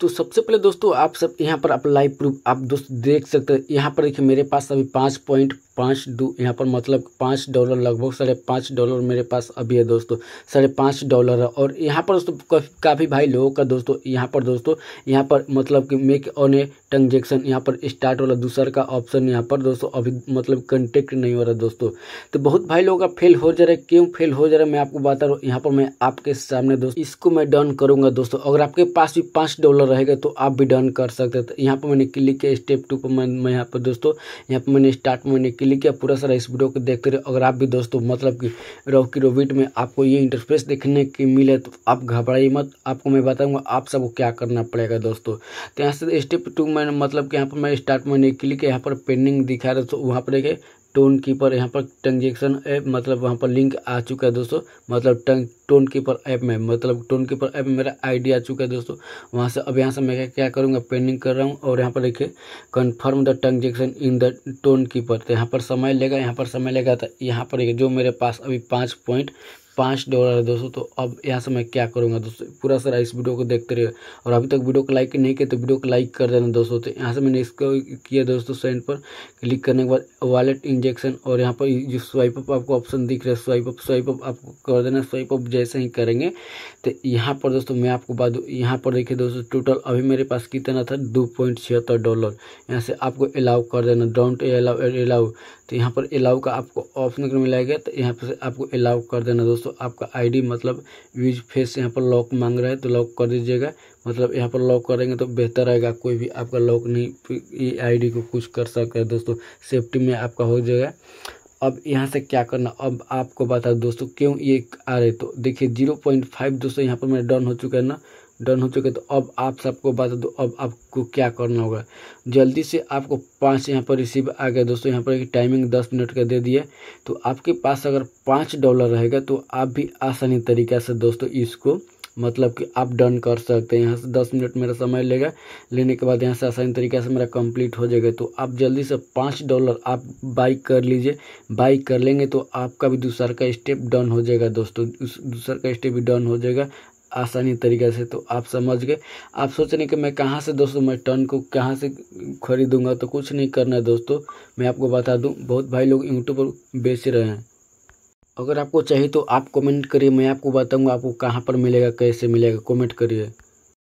तो सबसे पहले दोस्तों आप सब यहाँ पर आप लाइव प्रूफ आप दोस्त देख सकते हैं यहाँ पर देखिए मेरे पास अभी पाँच पॉइंट पाँच डू यहाँ पर मतलब पाँच डॉलर लगभग साढ़े पाँच डॉलर मेरे पास अभी है दोस्तों साढ़े पाँच डॉलर है और यहाँ पर दोस्तों काफ़ी भाई लोगों का दोस्तों यहाँ पर दोस्तों यहाँ पर मतलब कि मेक ऑन ए ट्रांजेक्शन यहाँ पर स्टार्ट वाला दूसरा का ऑप्शन यहाँ पर दोस्तों अभी मतलब कंटेक्ट नहीं हो रहा दोस्तों तो बहुत भाई लोगों का फेल हो जा रहा है क्यों फेल हो जा रहा है मैं आपको बता रहा हूँ यहाँ पर मैं आपके सामने दोस्तों इसको मैं डन करूँगा दोस्तों अगर आपके पास भी पाँच डॉलर रहेगा तो आप भी डन कर सकते थे तो यहाँ पर मैंने क्लिक किया स्टेप टू पर मैं मैं यहाँ पर दोस्तों यहाँ पर मैंने स्टार्ट मैंने क्लिक किया पूरा सारा इस वीडियो को देखते रहे अगर आप भी दोस्तों मतलब कि की रोबिट में आपको ये इंटरफेस देखने की मिले तो आप घबराइए मत आपको मैं बताऊँगा आप सबको क्या करना पड़ेगा दोस्तों तो यहाँ से स्टेप टू मैंने मतलब कि यहाँ पर मैं स्टार्ट मैंने क्लिक किया यहाँ पर पेंडिंग दिखा रहे तो वहाँ पर देखिए टोन कीपर यहाँ पर ट्रांजेक्शन ऐप मतलब वहाँ पर लिंक आ चुका है दोस्तों मतलब टोन कीपर ऐप में मतलब टोन कीपर ऐप में मेरा आईडी आ चुका है दोस्तों वहाँ से अब यहाँ से मैं क्या करूँगा पेंडिंग कर रहा हूँ और यहाँ पर देखिए confirm the transaction in the Tonkeeper तो यहाँ पर समय लेगा यहाँ पर समय लेगा तो यहाँ पर जो मेरे पास अभी पाँच पॉइंट पाँच डॉलर है दोस्तों तो अब यहाँ से मैं क्या करूँगा दोस्तों पूरा सारा इस वीडियो को देखते रहे और अभी तक वीडियो को लाइक नहीं किया तो वीडियो को लाइक कर देना दोस्तों तो यहाँ से मैंने इसको किया दोस्तों सेंड पर क्लिक करने के बाद वॉलेट इंजेक्शन और यहाँ पर जो स्वाइप अप आपको ऑप्शन दिख रहा है स्वाइप अप स्वाइप अप आपको कर देना स्वाइप अप जैसे ही करेंगे तो यहाँ पर दोस्तों मैं आपको बात यहाँ पर देखिए दोस्तों टोटल अभी मेरे पास कितना था दो डॉलर यहाँ से आपको अलाउ कर देना डोंट अलाउ अलाउ तो यहाँ पर अलाउ का आपको ऑप्शन अगर मिलाएगा तो यहाँ पर आपको अलाउ कर देना दोस्तों आपका आई मतलब यूज फेस यहाँ पर लॉक मांग मांग रहे हैं तो लॉक कर दीजिएगा मतलब यहाँ पर लॉक करेंगे तो बेहतर रहेगा कोई भी आपका लॉक नहीं ई आई को कुछ कर सकता है दोस्तों सेफ्टी में आपका हो जाएगा अब यहाँ से क्या करना अब आपको बता दोस्तों क्यों ये आ रहे तो देखिए जीरो पॉइंट फाइव दोस्तों यहाँ पर मैं डन हो चुका है ना डन हो चुका है तो अब आप सबको बता दो अब आपको क्या करना होगा जल्दी से आपको पाँच यहाँ पर रिसीव आ गया दोस्तों यहाँ पर एक टाइमिंग दस मिनट का दे दिया तो आपके पास अगर पाँच डॉलर रहेगा तो आप भी आसानी तरीक़ा से दोस्तों इसको मतलब कि आप डन कर सकते हैं यहाँ से दस मिनट मेरा समय लेगा लेने के बाद यहाँ से आसानी तरीके से मेरा कंप्लीट हो जाएगा तो आप जल्दी से पाँच डॉलर आप बाई कर लीजिए बाई कर लेंगे तो आपका भी दूसरा का स्टेप डन हो जाएगा दोस्तों दूसर का स्टेप भी डन हो जाएगा आसानी तरीके से तो आप समझ गए आप सोच रहे कि मैं कहाँ से दोस्तों मैं टर्न को कहाँ से खरीदूंगा तो कुछ नहीं करना है दोस्तों मैं आपको बता दूँ बहुत भाई लोग यूट्यूब पर बेच रहे हैं अगर आपको चाहिए तो आप कमेंट करिए मैं आपको बताऊंगा आपको कहाँ पर मिलेगा कैसे मिलेगा कमेंट करिए